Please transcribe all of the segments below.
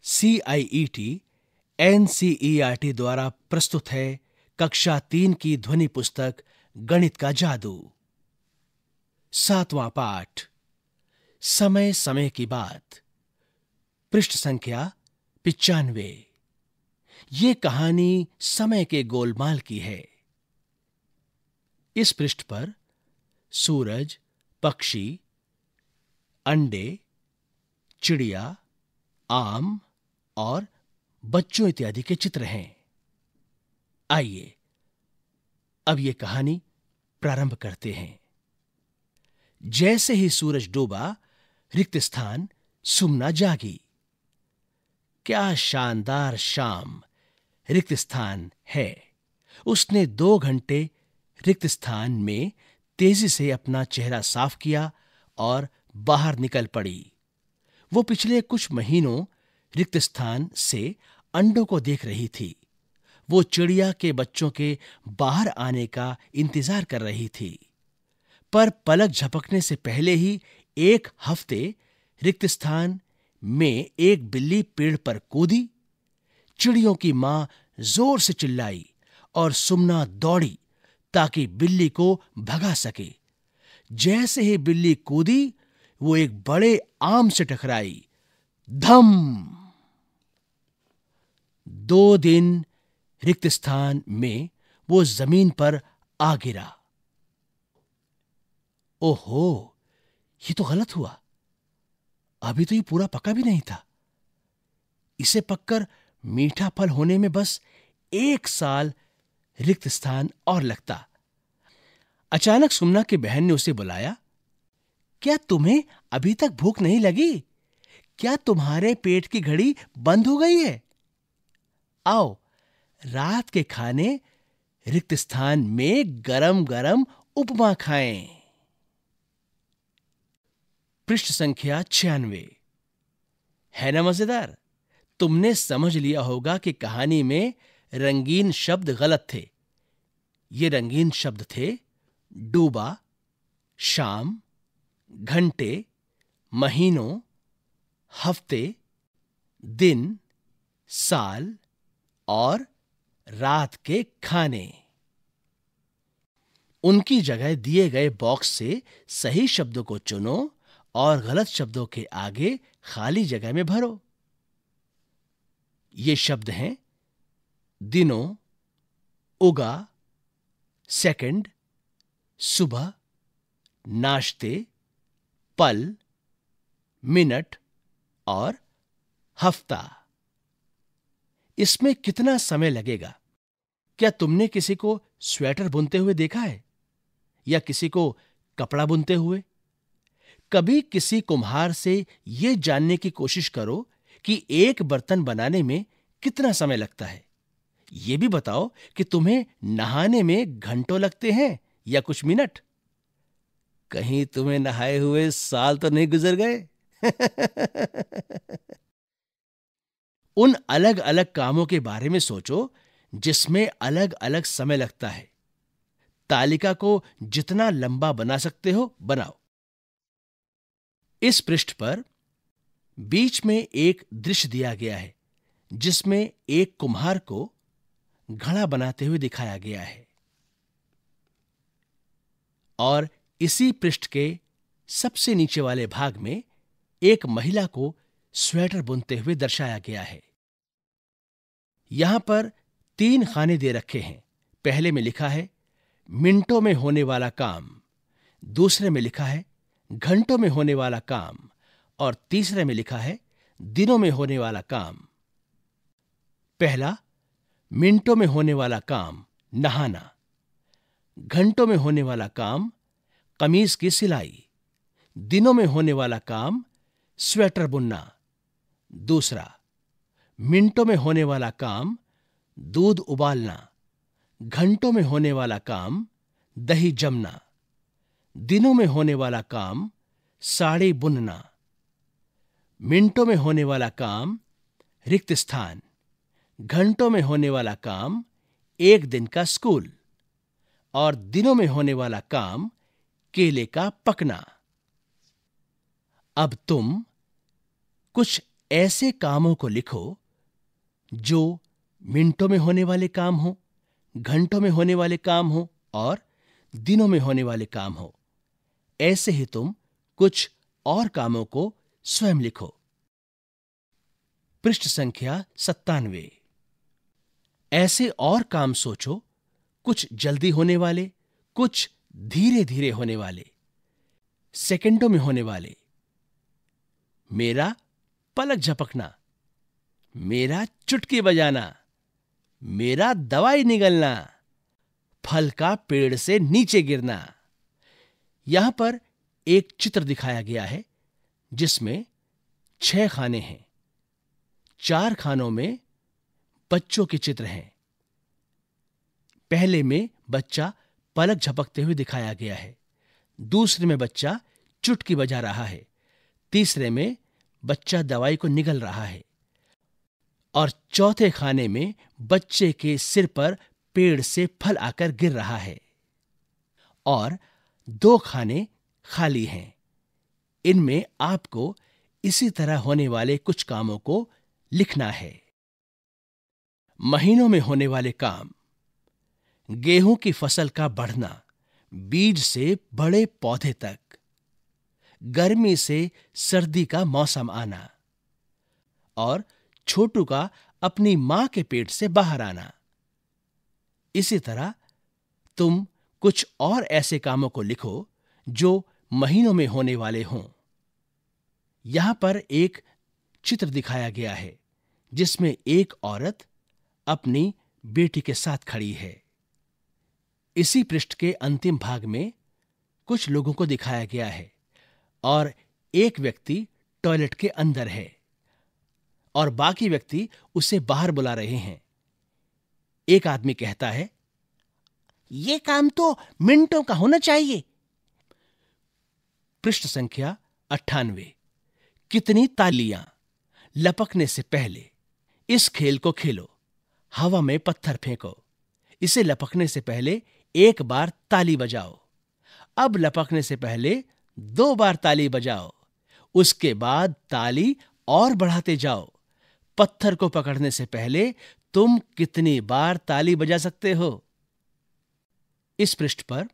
R T e e द्वारा प्रस्तुत है कक्षा तीन की ध्वनि पुस्तक गणित का जादू सातवां पाठ समय समय की बात पृष्ठ संख्या पिचानवे ये कहानी समय के गोलमाल की है इस पृष्ठ पर सूरज पक्षी अंडे चिड़िया आम और बच्चों इत्यादि के चित्र हैं आइए अब ये कहानी प्रारंभ करते हैं जैसे ही सूरज डूबा रिक्त स्थान सुमना जागी क्या शानदार शाम रिक्त स्थान है उसने दो घंटे रिक्त स्थान में तेजी से अपना चेहरा साफ किया और बाहर निकल पड़ी वो पिछले कुछ महीनों रिक्त स्थान से अंडों को देख रही थी वो चिड़िया के बच्चों के बाहर आने का इंतजार कर रही थी पर पलक झपकने से पहले ही एक हफ्ते रिक्त स्थान में एक बिल्ली पेड़ पर कूदी चिड़ियों की मां जोर से चिल्लाई और सुमना दौड़ी ताकि बिल्ली को भगा सके जैसे ही बिल्ली कूदी वो एक बड़े आम से टकराई धम दो दिन रिक्त स्थान में वो जमीन पर आ गिरा ओहो ये तो गलत हुआ अभी तो ये पूरा पका भी नहीं था इसे पककर मीठा फल होने में बस एक साल रिक्त स्थान और लगता अचानक सुमना की बहन ने उसे बुलाया क्या तुम्हें अभी तक भूख नहीं लगी क्या तुम्हारे पेट की घड़ी बंद हो गई है आओ रात के खाने रिक्त स्थान में गरम गरम उपमा खाएं। पृष्ठ संख्या छियानवे है ना मजेदार तुमने समझ लिया होगा कि कहानी में रंगीन शब्द गलत थे ये रंगीन शब्द थे डूबा शाम घंटे महीनों हफ्ते दिन साल और रात के खाने उनकी जगह दिए गए बॉक्स से सही शब्दों को चुनो और गलत शब्दों के आगे खाली जगह में भरो ये शब्द हैं दिनों उगा सेकंड सुबह नाश्ते पल मिनट और हफ्ता इसमें कितना समय लगेगा क्या तुमने किसी को स्वेटर बुनते हुए देखा है या किसी को कपड़ा बुनते हुए कभी किसी कुम्हार से यह जानने की कोशिश करो कि एक बर्तन बनाने में कितना समय लगता है यह भी बताओ कि तुम्हें नहाने में घंटों लगते हैं या कुछ मिनट कहीं तुम्हें नहाए हुए साल तो नहीं गुजर गए उन अलग अलग कामों के बारे में सोचो जिसमें अलग अलग समय लगता है तालिका को जितना लंबा बना सकते हो बनाओ इस पृष्ठ पर बीच में एक दृश्य दिया गया है जिसमें एक कुम्हार को घड़ा बनाते हुए दिखाया गया है और इसी पृष्ठ के सबसे नीचे वाले भाग में एक महिला को स्वेटर बुनते हुए दर्शाया गया है यहां पर तीन खाने दे रखे हैं पहले में लिखा है मिनटों में होने वाला काम दूसरे में लिखा है घंटों में होने वाला काम और तीसरे में लिखा है दिनों में होने वाला काम पहला मिनटों में होने वाला काम नहाना घंटों में होने वाला काम कमीज की सिलाई दिनों में होने वाला काम स्वेटर बुनना दूसरा मिनटों में होने वाला काम दूध उबालना घंटों में होने वाला काम दही जमना दिनों में होने वाला काम साड़ी बुनना मिनटों में होने वाला काम रिक्त स्थान घंटों में होने वाला काम एक दिन का स्कूल और दिनों में होने वाला काम केले का पकना अब तुम कुछ ऐसे कामों को लिखो जो मिनटों में होने वाले काम हो घंटों में होने वाले काम हो और दिनों में होने वाले काम हो ऐसे ही तुम कुछ और कामों को स्वयं लिखो पृष्ठ संख्या सत्तानवे ऐसे और काम सोचो कुछ जल्दी होने वाले कुछ धीरे धीरे होने वाले सेकंडों में होने वाले मेरा पलक झपकना मेरा चुटकी बजाना मेरा दवाई निगलना फल का पेड़ से नीचे गिरना यहां पर एक चित्र दिखाया गया है जिसमें छह खाने हैं चार खानों में बच्चों के चित्र हैं पहले में बच्चा पलक झपकते हुए दिखाया गया है दूसरे में बच्चा चुटकी बजा रहा है तीसरे में बच्चा दवाई को निगल रहा है और चौथे खाने में बच्चे के सिर पर पेड़ से फल आकर गिर रहा है और दो खाने खाली हैं इनमें आपको इसी तरह होने वाले कुछ कामों को लिखना है महीनों में होने वाले काम गेहूं की फसल का बढ़ना बीज से बड़े पौधे तक गर्मी से सर्दी का मौसम आना और छोटू का अपनी मां के पेट से बाहर आना इसी तरह तुम कुछ और ऐसे कामों को लिखो जो महीनों में होने वाले हों यहां पर एक चित्र दिखाया गया है जिसमें एक औरत अपनी बेटी के साथ खड़ी है इसी पृष्ठ के अंतिम भाग में कुछ लोगों को दिखाया गया है और एक व्यक्ति टॉयलेट के अंदर है और बाकी व्यक्ति उसे बाहर बुला रहे हैं एक आदमी कहता है यह काम तो मिनटों का होना चाहिए पृष्ठ संख्या अट्ठानवे कितनी तालियां लपकने से पहले इस खेल को खेलो हवा में पत्थर फेंको इसे लपकने से पहले एक बार ताली बजाओ अब लपकने से पहले दो बार ताली बजाओ उसके बाद ताली और बढ़ाते जाओ पत्थर को पकड़ने से पहले तुम कितनी बार ताली बजा सकते हो इस पृष्ठ पर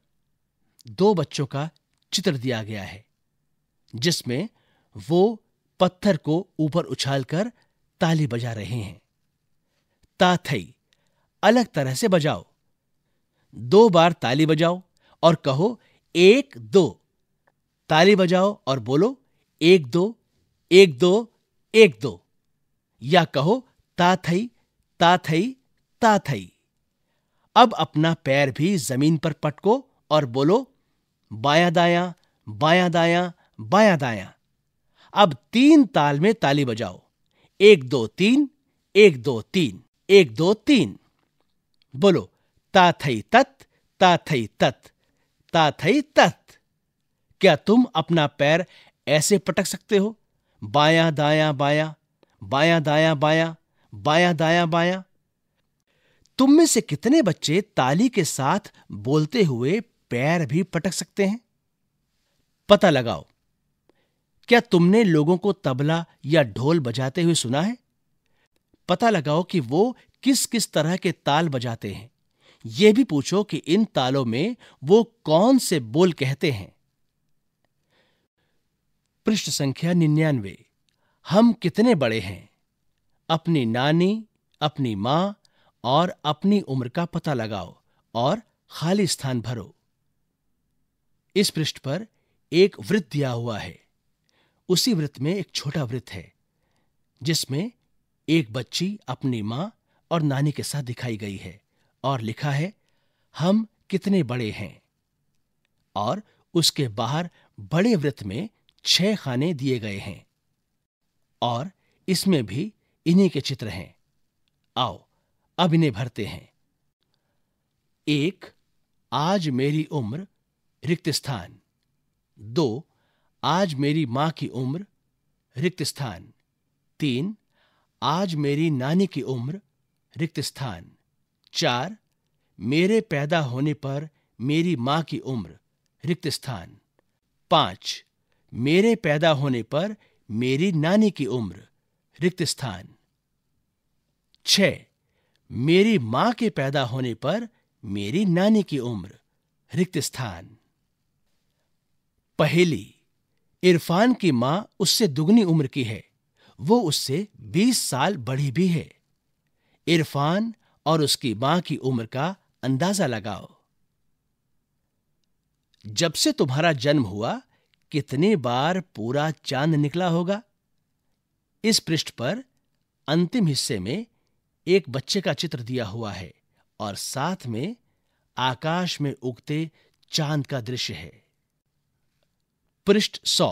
दो बच्चों का चित्र दिया गया है जिसमें वो पत्थर को ऊपर उछालकर ताली बजा रहे हैं ताथई अलग तरह से बजाओ दो बार ताली बजाओ और कहो एक दो ताली बजाओ और बोलो एक दो एक दो एक दो या कहो ताथई ताथई ताथई अब अपना पैर भी जमीन पर पटको और बोलो बाया दाया बाया दाया बाया दाया अब तीन ताल में ताली बजाओ एक दो तीन एक दो तीन एक दो तीन बोलो ताथई तत् ताथई तत् ताथई तत् क्या तुम अपना पैर ऐसे पटक सकते हो बाया दाया बाया बाया दाया बाया बाया दाया बाया तुम में से कितने बच्चे ताली के साथ बोलते हुए पैर भी पटक सकते हैं पता लगाओ क्या तुमने लोगों को तबला या ढोल बजाते हुए सुना है पता लगाओ कि वो किस किस तरह के ताल बजाते हैं यह भी पूछो कि इन तालों में वो कौन से बोल कहते हैं पृष्ठ संख्या निन्यानवे हम कितने बड़े हैं अपनी नानी अपनी माँ और अपनी उम्र का पता लगाओ और खाली स्थान भरो इस पृष्ठ पर एक वृत्त दिया हुआ है उसी वृत्त में एक छोटा वृत्त है जिसमें एक बच्ची अपनी माँ और नानी के साथ दिखाई गई है और लिखा है हम कितने बड़े हैं और उसके बाहर बड़े वृत्त में छह खाने दिए गए हैं और इसमें भी इन्हीं के चित्र हैं आओ अब इन्हें भरते हैं एक आज मेरी उम्र रिक्त स्थान दो आज मेरी मां की उम्र रिक्त स्थान तीन आज मेरी नानी की उम्र रिक्त स्थान चार मेरे पैदा होने पर मेरी मां की उम्र रिक्त स्थान पांच मेरे पैदा होने पर मेरी नानी की उम्र रिक्त स्थान छ मेरी मां के पैदा होने पर मेरी नानी की उम्र रिक्त स्थान पहली इरफान की मां उससे दुगनी उम्र की है वो उससे 20 साल बड़ी भी है इरफान और उसकी मां की उम्र का अंदाजा लगाओ जब से तुम्हारा जन्म हुआ कितनी बार पूरा चांद निकला होगा इस पृष्ठ पर अंतिम हिस्से में एक बच्चे का चित्र दिया हुआ है और साथ में आकाश में उगते चांद का दृश्य है पृष्ठ सौ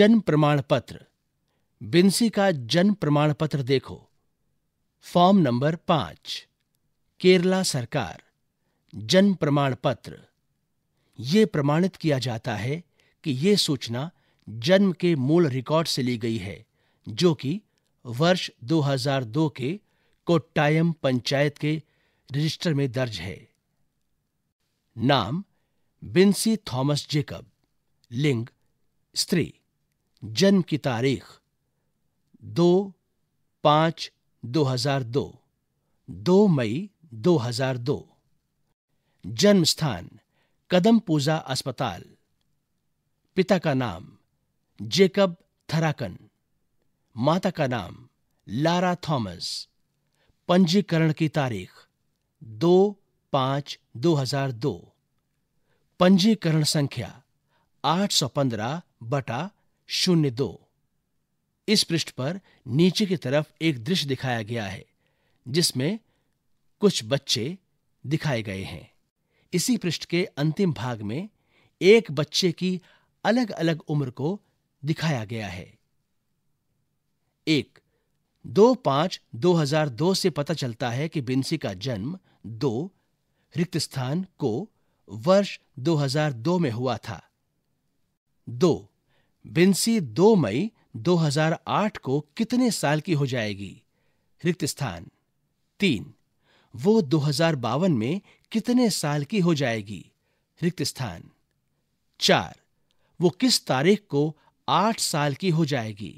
जन्म प्रमाण पत्र बिन्सी का जन्म प्रमाण पत्र देखो फॉर्म नंबर पांच केरला सरकार जन्म प्रमाण पत्र ये प्रमाणित किया जाता है कि ये सूचना जन्म के मूल रिकॉर्ड से ली गई है जो कि वर्ष 2002 के कोट्टायम पंचायत के रजिस्टर में दर्ज है नाम बिन्सी थॉमस जेकब लिंग स्त्री जन्म की तारीख दो पांच दो हजार दो दो मई दो हजार दो जन्म स्थान कदम पूजा अस्पताल पिता का नाम जेकब थराकन माता का नाम लारा थॉमस पंजीकरण की तारीख दो पांच दो हजार दो पंजीकरण संख्या आठ सौ पंद्रह बटा शून्य दो इस पृष्ठ पर नीचे की तरफ एक दृश्य दिखाया गया है जिसमें कुछ बच्चे दिखाए गए हैं इसी पृष्ठ के अंतिम भाग में एक बच्चे की अलग अलग उम्र को दिखाया गया है एक दो पांच दो हजार दो से पता चलता है कि बिन्सी का जन्म दो रिक्त स्थान को वर्ष 2002 में हुआ था दो बिंसी 2 मई 2008 को कितने साल की हो जाएगी रिक्त स्थान तीन वो दो में कितने साल की हो जाएगी रिक्त स्थान चार वो किस तारीख को आठ साल की हो जाएगी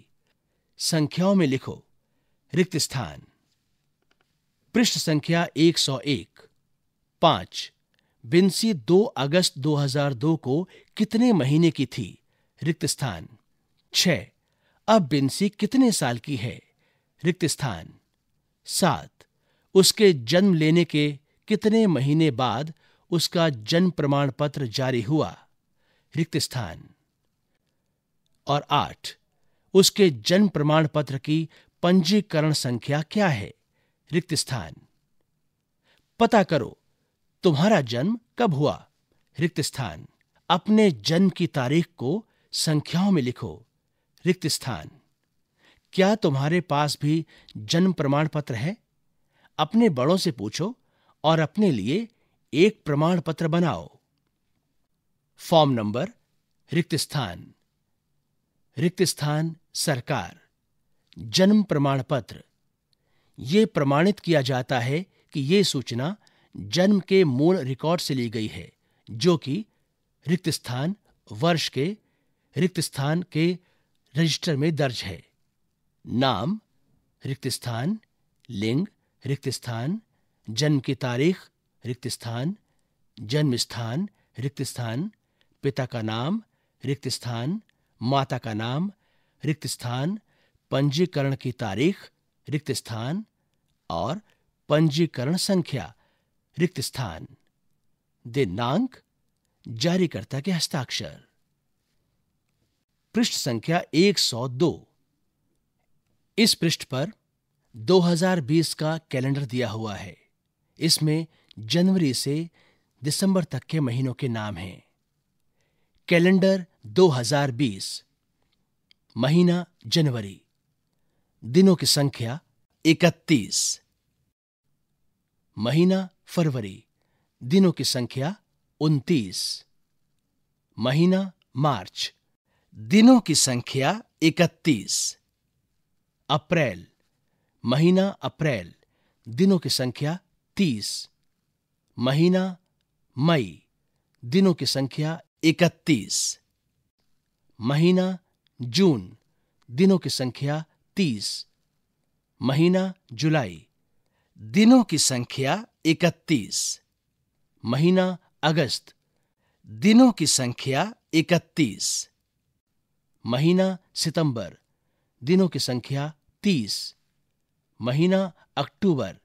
संख्याओं में लिखो रिक्त स्थान पृष्ठ संख्या 101 पांच बिन्सी दो अगस्त 2002 को कितने महीने की थी रिक्त स्थान छ अब बिन्सी कितने साल की है रिक्त स्थान सात उसके जन्म लेने के कितने महीने बाद उसका जन्म प्रमाण पत्र जारी हुआ रिक्त स्थान और आठ उसके जन्म प्रमाण पत्र की पंजीकरण संख्या क्या है रिक्त स्थान पता करो तुम्हारा जन्म कब हुआ रिक्त स्थान अपने जन्म की तारीख को संख्याओं में लिखो रिक्त स्थान क्या तुम्हारे पास भी जन्म प्रमाण पत्र है अपने बड़ों से पूछो और अपने लिए एक प्रमाण पत्र बनाओ फॉर्म नंबर रिक्त स्थान रिक्त स्थान सरकार जन्म प्रमाण पत्र यह प्रमाणित किया जाता है कि यह सूचना जन्म के मूल रिकॉर्ड से ली गई है जो कि रिक्त स्थान वर्ष के रिक्त स्थान के रजिस्टर में दर्ज है नाम रिक्त स्थान लिंग रिक्त स्थान जन्म की तारीख रिक्त स्थान जन्म स्थान रिक्त स्थान पिता का नाम रिक्त स्थान माता का नाम रिक्त स्थान पंजीकरण की तारीख रिक्त स्थान और पंजीकरण संख्या रिक्त स्थान दिनांक जारीकर्ता के हस्ताक्षर पृष्ठ संख्या 102 इस पृष्ठ पर 2020 का कैलेंडर दिया हुआ है इसमें जनवरी से दिसंबर तक के महीनों के नाम हैं कैलेंडर 2020 महीना जनवरी दिनों की संख्या 31 महीना फरवरी दिनों की संख्या 29 महीना मार्च दिनों की संख्या 31 अप्रैल महीना अप्रैल दिनों की संख्या 30 महीना मई दिनों की संख्या इकतीस महीना जून दिनों की संख्या तीस महीना जुलाई दिनों की संख्या इकतीस महीना अगस्त दिनों की संख्या इकतीस महीना सितंबर दिनों की संख्या तीस महीना अक्टूबर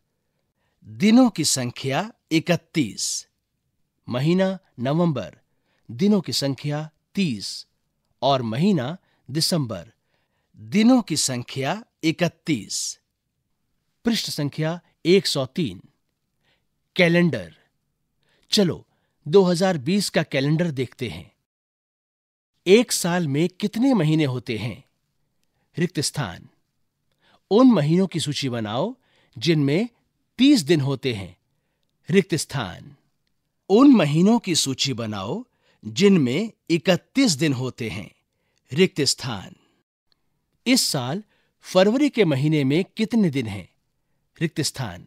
दिनों की संख्या इकतीस महीना नवंबर दिनों की संख्या तीस और महीना दिसंबर दिनों की संख्या इकतीस पृष्ठ संख्या 103 कैलेंडर चलो 2020 का कैलेंडर देखते हैं एक साल में कितने महीने होते हैं रिक्त स्थान उन महीनों की सूची बनाओ जिनमें तीस दिन होते हैं रिक्त स्थान उन महीनों की सूची बनाओ जिनमें 31 दिन होते हैं रिक्त स्थान इस साल फरवरी के महीने में कितने दिन हैं रिक्त स्थान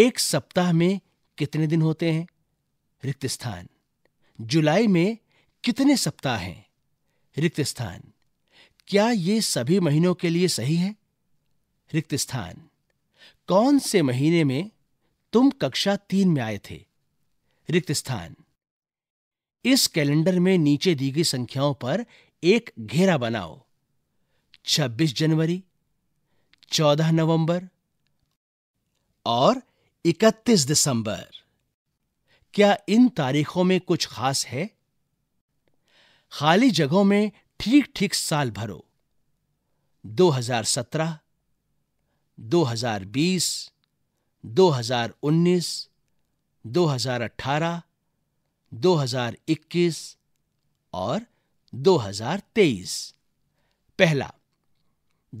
एक सप्ताह में कितने दिन होते हैं रिक्त स्थान जुलाई में कितने सप्ताह हैं रिक्त स्थान क्या ये सभी महीनों के लिए सही है रिक्त स्थान कौन से महीने में तुम कक्षा तीन में आए थे रिक्त स्थान इस कैलेंडर में नीचे दी गई संख्याओं पर एक घेरा बनाओ 26 जनवरी 14 नवंबर और 31 दिसंबर क्या इन तारीखों में कुछ खास है खाली जगहों में ठीक ठीक साल भरो 2017, 2020, 2019, 2018 2021 और 2023 पहला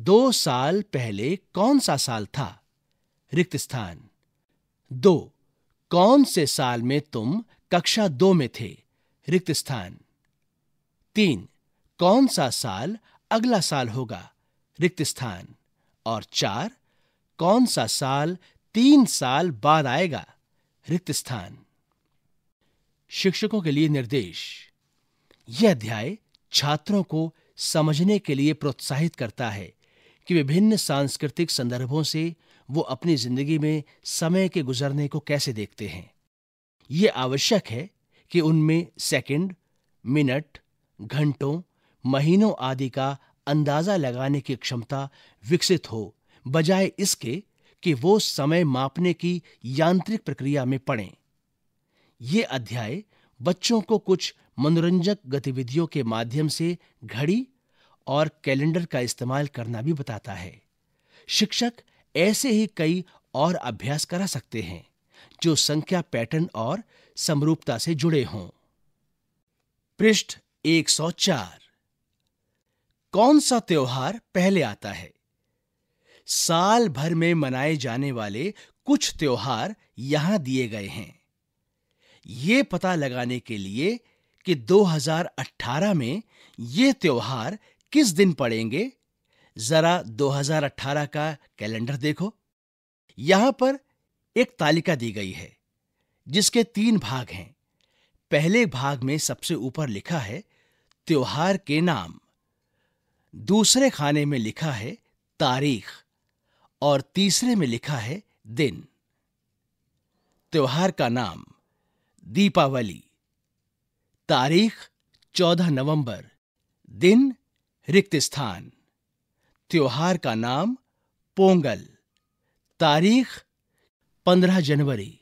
दो साल पहले कौन सा साल था रिक्त स्थान दो कौन से साल में तुम कक्षा दो में थे रिक्त स्थान तीन कौन सा साल अगला साल होगा रिक्त स्थान और चार कौन सा साल तीन साल बाद आएगा रिक्त स्थान शिक्षकों के लिए निर्देश यह अध्याय छात्रों को समझने के लिए प्रोत्साहित करता है कि विभिन्न सांस्कृतिक संदर्भों से वो अपनी जिंदगी में समय के गुजरने को कैसे देखते हैं ये आवश्यक है कि उनमें सेकंड, मिनट घंटों महीनों आदि का अंदाजा लगाने की क्षमता विकसित हो बजाय इसके कि वो समय मापने की यांत्रिक प्रक्रिया में पड़ें ये अध्याय बच्चों को कुछ मनोरंजक गतिविधियों के माध्यम से घड़ी और कैलेंडर का इस्तेमाल करना भी बताता है शिक्षक ऐसे ही कई और अभ्यास करा सकते हैं जो संख्या पैटर्न और समरूपता से जुड़े हों पृष्ठ 104 कौन सा त्योहार पहले आता है साल भर में मनाए जाने वाले कुछ त्योहार यहां दिए गए हैं ये पता लगाने के लिए कि 2018 में ये त्योहार किस दिन पड़ेंगे जरा 2018 का कैलेंडर देखो यहां पर एक तालिका दी गई है जिसके तीन भाग हैं पहले भाग में सबसे ऊपर लिखा है त्योहार के नाम दूसरे खाने में लिखा है तारीख और तीसरे में लिखा है दिन त्योहार का नाम दीपावली तारीख 14 नवंबर दिन रिक्त स्थान त्योहार का नाम पोंगल तारीख 15 जनवरी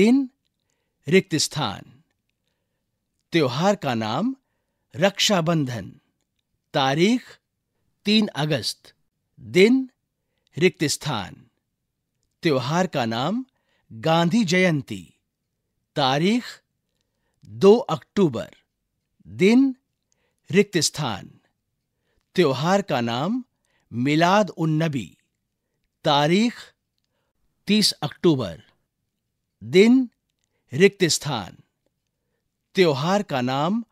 दिन रिक्त स्थान त्योहार का नाम रक्षाबंधन तारीख 3 अगस्त दिन रिक्त स्थान त्योहार का नाम गांधी जयंती तारीख 2 अक्टूबर दिन रिक्त स्थान त्योहार का नाम मिलाद उन नबी तारीख 30 अक्टूबर दिन रिक्त स्थान त्योहार का नाम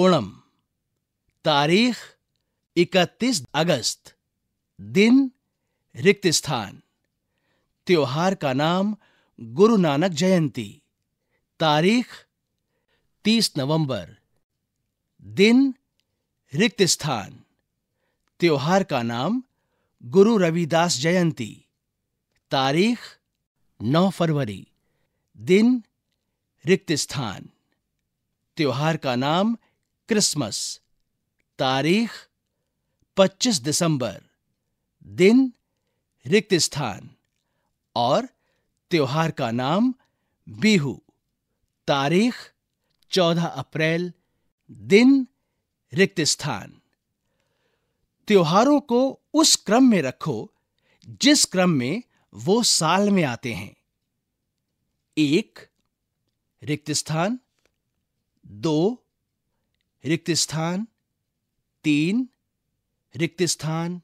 ओणम तारीख 31 अगस्त दिन रिक्त स्थान त्योहार का नाम गुरु नानक जयंती तारीख 30 नवंबर दिन रिक्त स्थान त्यौहार का नाम गुरु रविदास जयंती तारीख 9 फरवरी दिन रिक्त स्थान त्यौहार का नाम क्रिसमस तारीख 25 दिसंबर दिन रिक्त स्थान और त्यौहार का नाम बिहू तारीख 14 अप्रैल दिन रिक्त स्थान त्योहारों को उस क्रम में रखो जिस क्रम में वो साल में आते हैं एक रिक्त स्थान दो रिक्त स्थान तीन रिक्त स्थान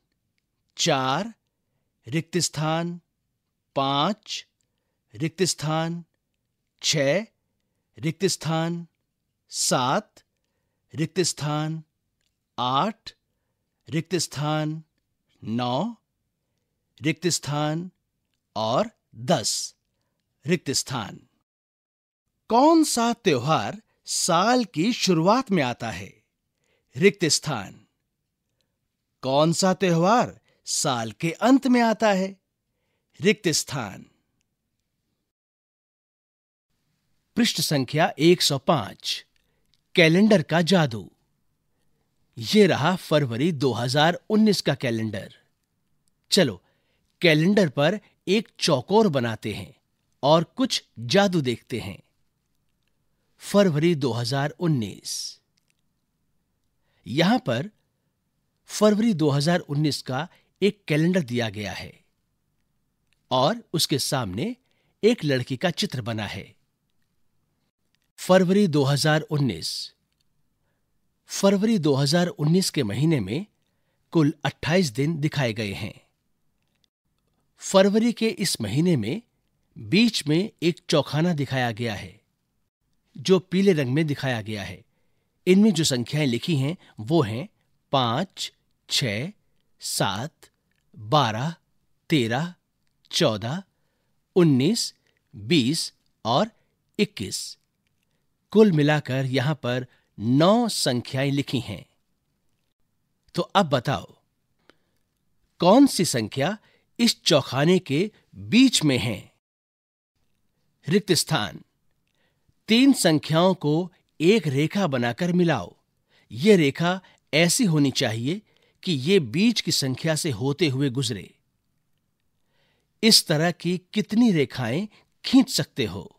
चार रिक्त स्थान पांच रिक्त स्थान छह रिक्त स्थान सात रिक्त स्थान आठ रिक्त स्थान नौ रिक्त स्थान और दस रिक्त स्थान कौन सा त्योहार साल की शुरुआत में आता है रिक्त स्थान कौन सा त्योहार साल के अंत में आता है रिक्त स्थान पृष्ठ संख्या 105 कैलेंडर का जादू ये रहा फरवरी 2019 का कैलेंडर चलो कैलेंडर पर एक चौकोर बनाते हैं और कुछ जादू देखते हैं फरवरी 2019 यहां पर फरवरी 2019 का एक कैलेंडर दिया गया है और उसके सामने एक लड़की का चित्र बना है फरवरी 2019 फरवरी 2019 के महीने में कुल 28 दिन दिखाए गए हैं फरवरी के इस महीने में बीच में एक चौखाना दिखाया गया है जो पीले रंग में दिखाया गया है इनमें जो संख्याएं लिखी हैं वो हैं पांच छ सात बारह तेरह चौदह उन्नीस बीस और इक्कीस कुल मिलाकर यहां पर नौ संख्याएं लिखी हैं तो अब बताओ कौन सी संख्या इस चौखाने के बीच में है रिक्त स्थान तीन संख्याओं को एक रेखा बनाकर मिलाओ ये रेखा ऐसी होनी चाहिए कि ये बीच की संख्या से होते हुए गुजरे इस तरह की कितनी रेखाएं खींच सकते हो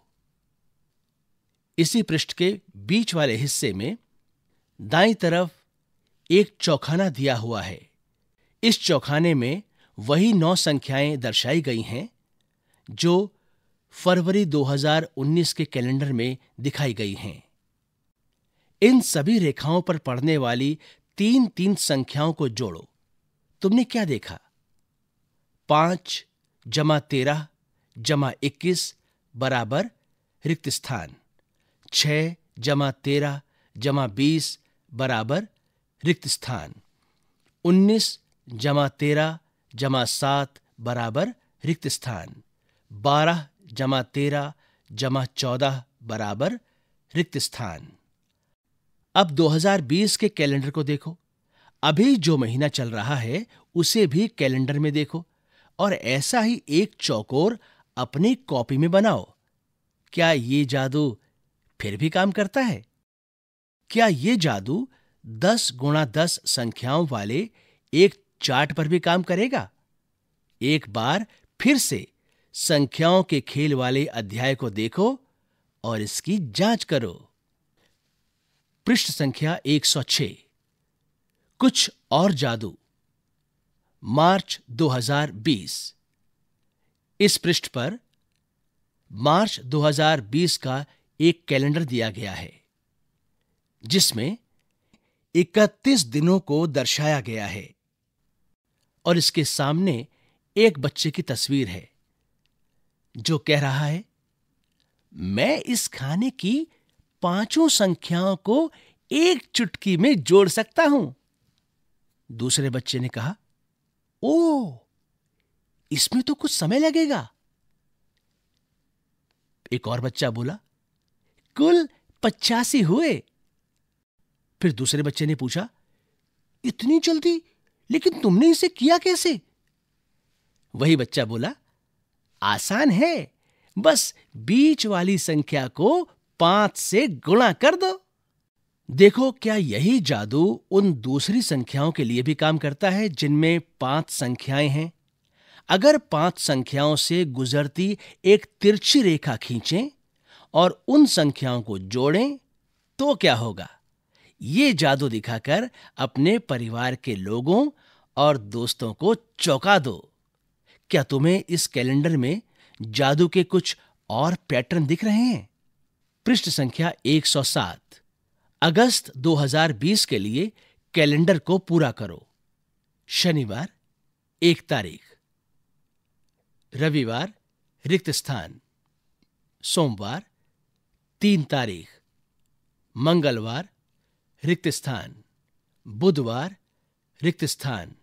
इसी पृष्ठ के बीच वाले हिस्से में दाई तरफ एक चौखाना दिया हुआ है इस चौखाने में वही नौ संख्याएं दर्शाई गई हैं जो फरवरी 2019 के कैलेंडर में दिखाई गई हैं इन सभी रेखाओं पर पड़ने वाली तीन तीन संख्याओं को जोड़ो तुमने क्या देखा पांच जमा तेरह जमा इक्कीस बराबर रिक्त स्थान छः जमा तेरह जमा बीस बराबर रिक्त स्थान उन्नीस जमा तेरह जमा सात बराबर रिक्त स्थान बारह जमा तेरह जमा चौदह बराबर रिक्त स्थान अब 2020 के कैलेंडर को देखो अभी जो महीना चल रहा है उसे भी कैलेंडर में देखो और ऐसा ही एक चौकोर अपनी कॉपी में बनाओ क्या ये जादू फिर भी काम करता है क्या ये जादू दस गुणा दस संख्याओं वाले एक चार्ट पर भी काम करेगा एक बार फिर से संख्याओं के खेल वाले अध्याय को देखो और इसकी जांच करो पृष्ठ संख्या 106 कुछ और जादू मार्च 2020 इस पृष्ठ पर मार्च 2020 का एक कैलेंडर दिया गया है जिसमें 31 दिनों को दर्शाया गया है और इसके सामने एक बच्चे की तस्वीर है जो कह रहा है मैं इस खाने की पांचों संख्याओं को एक चुटकी में जोड़ सकता हूं दूसरे बच्चे ने कहा ओ इसमें तो कुछ समय लगेगा एक और बच्चा बोला कुल पचासी हुए फिर दूसरे बच्चे ने पूछा इतनी जल्दी लेकिन तुमने इसे किया कैसे वही बच्चा बोला आसान है बस बीच वाली संख्या को पांच से गुणा कर दो देखो क्या यही जादू उन दूसरी संख्याओं के लिए भी काम करता है जिनमें पांच संख्याएं हैं अगर पांच संख्याओं से गुजरती एक तिरछी रेखा खींचें और उन संख्याओं को जोड़ें तो क्या होगा ये जादू दिखाकर अपने परिवार के लोगों और दोस्तों को चौंका दो क्या तुम्हें इस कैलेंडर में जादू के कुछ और पैटर्न दिख रहे हैं पृष्ठ संख्या 107 अगस्त 2020 के लिए कैलेंडर को पूरा करो शनिवार एक तारीख रविवार रिक्त स्थान सोमवार तीन तारीख मंगलवार रिक्त स्थान बुधवार रिक्त स्थान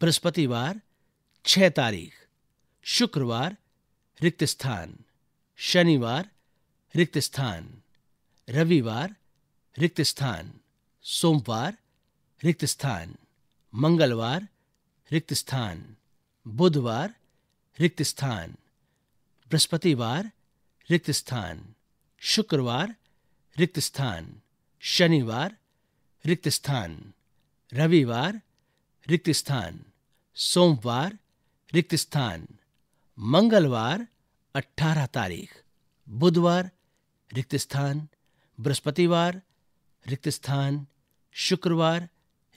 बृहस्पतिवार छह तारीख शुक्रवार रिक्त स्थान शनिवार रिक्त स्थान रविवार रिक्त स्थान सोमवार रिक्त स्थान मंगलवार रिक्त स्थान बुधवार रिक्त स्थान बृहस्पतिवार रिक्त स्थान शुक्रवार रिक्त स्थान शनिवार रिक्त स्थान रविवार रिक्त स्थान सोमवार रिक्त स्थान मंगलवार 18 तारीख बुधवार रिक्त स्थान बृहस्पतिवार रिक्त स्थान शुक्रवार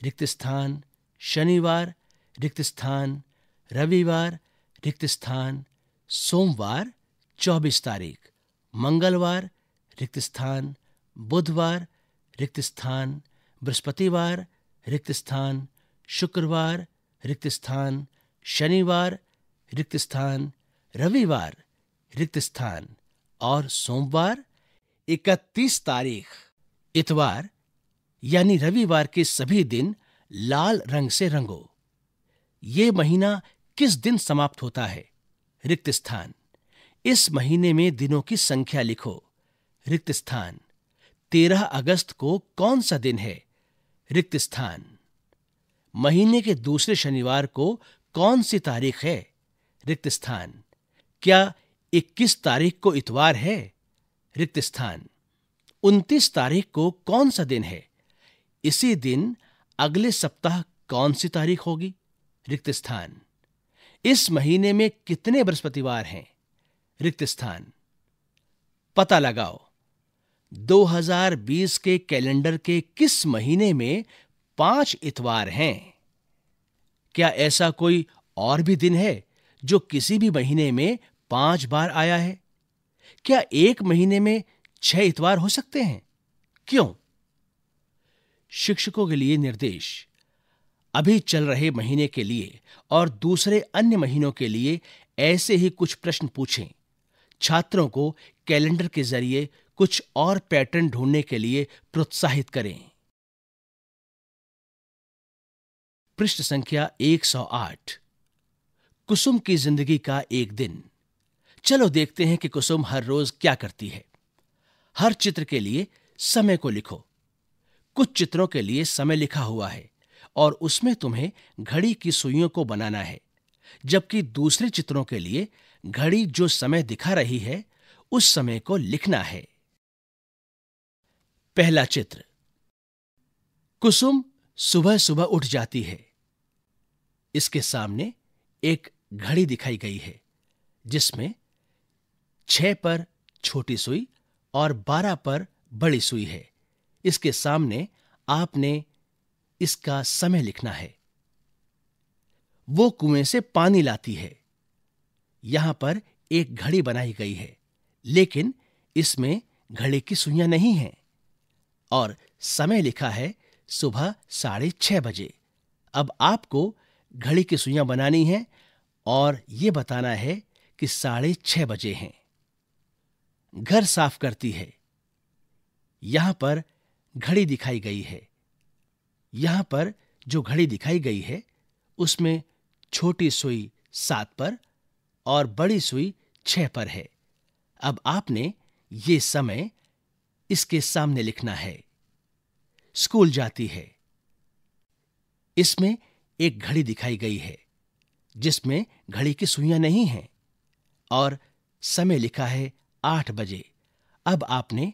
रिक्त स्थान शनिवार रिक्त स्थान रविवार रिक्त स्थान सोमवार 24 तारीख मंगलवार रिक्त स्थान बुधवार रिक्त स्थान बृहस्पतिवार रिक्त स्थान शुक्रवार रिक्त स्थान शनिवार रिक्त स्थान रविवार रिक्त स्थान और सोमवार 31 तारीख इतवार यानी रविवार के सभी दिन लाल रंग से रंगो ये महीना किस दिन समाप्त होता है रिक्त स्थान इस महीने में दिनों की संख्या लिखो रिक्त स्थान तेरह अगस्त को कौन सा दिन है रिक्त स्थान महीने के दूसरे शनिवार को कौन सी तारीख है रिक्त स्थान क्या 21 तारीख को इतवार है रिक्त स्थान 29 तारीख को कौन सा दिन है इसी दिन अगले सप्ताह कौन सी तारीख होगी रिक्त स्थान इस महीने में कितने बृहस्पतिवार हैं रिक्त स्थान पता लगाओ 2020 के कैलेंडर के किस महीने में पांच इतवार हैं क्या ऐसा कोई और भी दिन है जो किसी भी महीने में पांच बार आया है क्या एक महीने में छह इतवार हो सकते हैं क्यों शिक्षकों के लिए निर्देश अभी चल रहे महीने के लिए और दूसरे अन्य महीनों के लिए ऐसे ही कुछ प्रश्न पूछें छात्रों को कैलेंडर के जरिए कुछ और पैटर्न ढूंढने के लिए प्रोत्साहित करें पृष्ठ संख्या 108 कुसुम की जिंदगी का एक दिन चलो देखते हैं कि कुसुम हर रोज क्या करती है हर चित्र के लिए समय को लिखो कुछ चित्रों के लिए समय लिखा हुआ है और उसमें तुम्हें घड़ी की सुइयों को बनाना है जबकि दूसरे चित्रों के लिए घड़ी जो समय दिखा रही है उस समय को लिखना है पहला चित्र कुसुम सुबह सुबह उठ जाती है इसके सामने एक घड़ी दिखाई गई है जिसमें छह पर छोटी सुई और बारह पर बड़ी सुई है इसके सामने आपने इसका समय लिखना है वो कुएं से पानी लाती है यहां पर एक घड़ी बनाई गई है लेकिन इसमें घड़ी की सुइयां नहीं हैं और समय लिखा है सुबह साढ़े छह बजे अब आपको घड़ी की सुइयां बनानी है और ये बताना है कि साढ़े छह बजे हैं घर साफ करती है यहां पर घड़ी दिखाई गई है यहां पर जो घड़ी दिखाई गई है उसमें छोटी सुई सात पर और बड़ी सुई छह पर है अब आपने ये समय इसके सामने लिखना है स्कूल जाती है इसमें एक घड़ी दिखाई गई है जिसमें घड़ी की सुइयां नहीं हैं और समय लिखा है आठ बजे अब आपने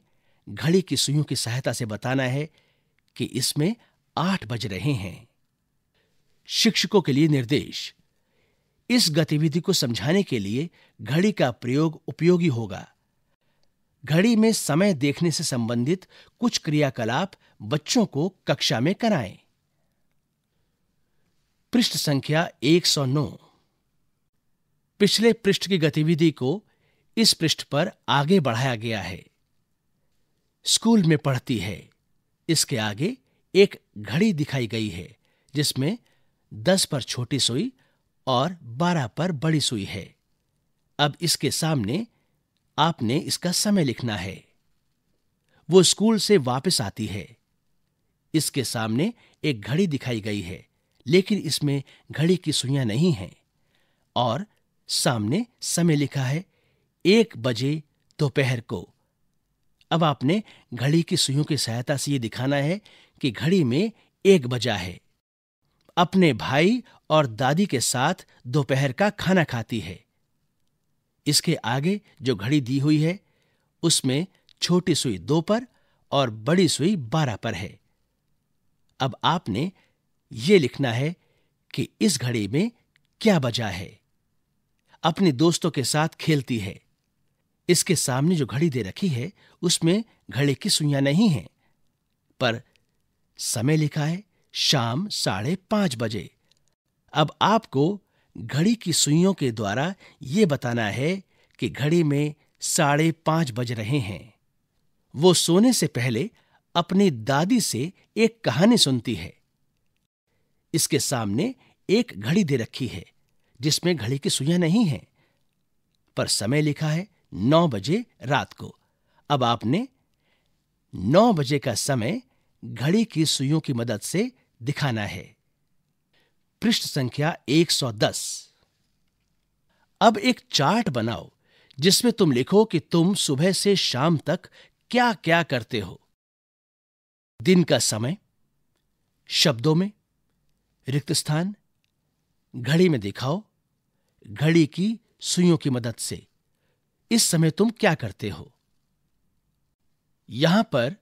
घड़ी की सुइयों की सहायता से बताना है कि इसमें आठ बज रहे हैं शिक्षकों के लिए निर्देश इस गतिविधि को समझाने के लिए घड़ी का प्रयोग उपयोगी होगा घड़ी में समय देखने से संबंधित कुछ क्रियाकलाप बच्चों को कक्षा में कराएं। पृष्ठ संख्या 109 पिछले पृष्ठ की गतिविधि को इस पृष्ठ पर आगे बढ़ाया गया है स्कूल में पढ़ती है इसके आगे एक घड़ी दिखाई गई है जिसमें 10 पर छोटी सुई और बारह पर बड़ी सुई है अब इसके सामने आपने इसका समय लिखना है वो स्कूल से वापस आती है इसके सामने एक घड़ी दिखाई गई है लेकिन इसमें घड़ी की सुइयां नहीं हैं और सामने समय लिखा है एक बजे दोपहर को अब आपने घड़ी की सुइयों की सहायता से ये दिखाना है कि घड़ी में एक बजा है अपने भाई और दादी के साथ दोपहर का खाना खाती है इसके आगे जो घड़ी दी हुई है उसमें छोटी सुई दो पर और बड़ी सुई बारह पर है अब आपने ये लिखना है कि इस घड़ी में क्या बजा है अपने दोस्तों के साथ खेलती है इसके सामने जो घड़ी दे रखी है उसमें घड़ी की सुइयां नहीं है पर समय लिखा है शाम साढ़े पांच बजे अब आपको घड़ी की सुइयों के द्वारा ये बताना है कि घड़ी में साढ़े पांच बज रहे हैं वो सोने से पहले अपनी दादी से एक कहानी सुनती है इसके सामने एक घड़ी दे रखी है जिसमें घड़ी की सुइयां नहीं है पर समय लिखा है नौ बजे रात को अब आपने नौ बजे का समय घड़ी की सुइयों की मदद से दिखाना है पृष्ठ संख्या 110 अब एक चार्ट बनाओ जिसमें तुम लिखो कि तुम सुबह से शाम तक क्या क्या करते हो दिन का समय शब्दों में रिक्त स्थान घड़ी में दिखाओ घड़ी की सुइयों की मदद से इस समय तुम क्या करते हो यहां पर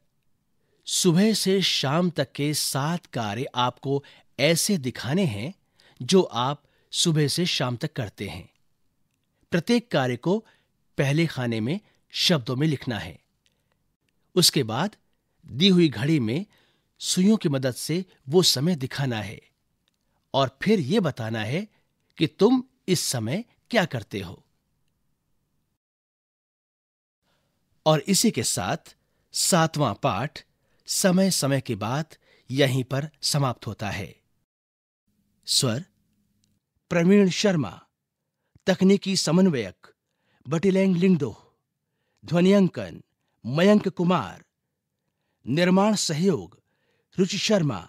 सुबह से शाम तक के सात कार्य आपको ऐसे दिखाने हैं जो आप सुबह से शाम तक करते हैं प्रत्येक कार्य को पहले खाने में शब्दों में लिखना है उसके बाद दी हुई घड़ी में सुइयों की मदद से वो समय दिखाना है और फिर यह बताना है कि तुम इस समय क्या करते हो और इसी के साथ सातवां पाठ समय समय के बाद यहीं पर समाप्त होता है स्वर प्रवीण शर्मा तकनीकी समन्वयक बटिलैंग लिंगदो ध्वनियांकन मयंक कुमार निर्माण सहयोग रुचि शर्मा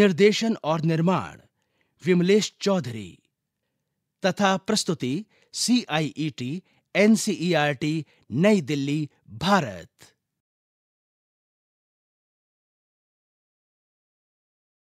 निर्देशन और निर्माण विमलेश चौधरी तथा प्रस्तुति C I E T N C E R T Nai Delhi Bharat